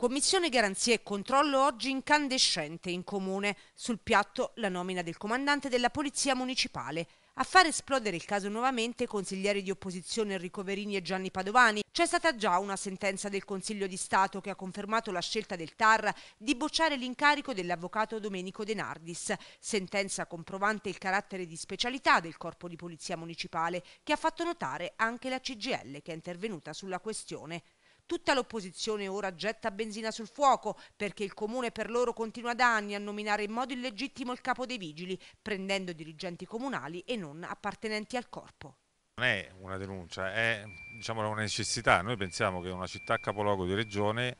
Commissione Garanzie e Controllo oggi incandescente in comune. Sul piatto la nomina del comandante della Polizia Municipale. A far esplodere il caso nuovamente consiglieri di opposizione Enrico Verini e Gianni Padovani. C'è stata già una sentenza del Consiglio di Stato che ha confermato la scelta del TAR di bocciare l'incarico dell'avvocato Domenico De Nardis. sentenza comprovante il carattere di specialità del Corpo di Polizia Municipale che ha fatto notare anche la CGL che è intervenuta sulla questione. Tutta l'opposizione ora getta benzina sul fuoco perché il comune per loro continua da anni a nominare in modo illegittimo il capo dei vigili, prendendo dirigenti comunali e non appartenenti al corpo. Non è una denuncia, è diciamo, una necessità. Noi pensiamo che una città capoluogo di regione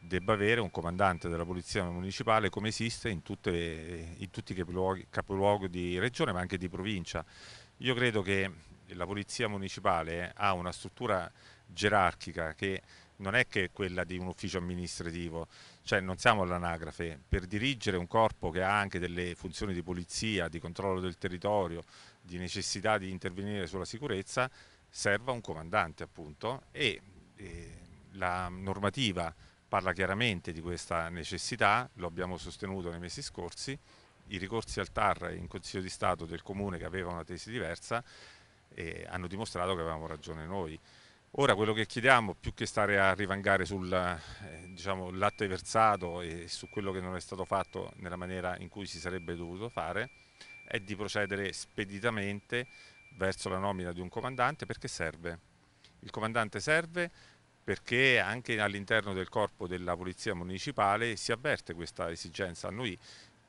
debba avere un comandante della polizia municipale come esiste in, tutte, in tutti i capoluoghi, capoluoghi di regione ma anche di provincia. Io credo che la polizia municipale ha una struttura gerarchica che non è che quella di un ufficio amministrativo, cioè non siamo all'anagrafe, per dirigere un corpo che ha anche delle funzioni di polizia, di controllo del territorio, di necessità di intervenire sulla sicurezza, serva un comandante appunto e, e eh, la normativa parla chiaramente di questa necessità, lo abbiamo sostenuto nei mesi scorsi, i ricorsi al TAR in Consiglio di Stato del Comune che aveva una tesi diversa e hanno dimostrato che avevamo ragione noi. Ora quello che chiediamo, più che stare a rivangare sul eh, diciamo, latte versato e su quello che non è stato fatto nella maniera in cui si sarebbe dovuto fare, è di procedere speditamente verso la nomina di un comandante perché serve. Il comandante serve perché anche all'interno del corpo della Polizia Municipale si avverte questa esigenza. A noi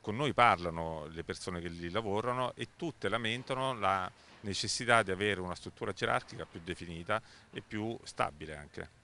con noi parlano le persone che lì lavorano e tutte lamentano la necessità di avere una struttura gerarchica più definita e più stabile anche.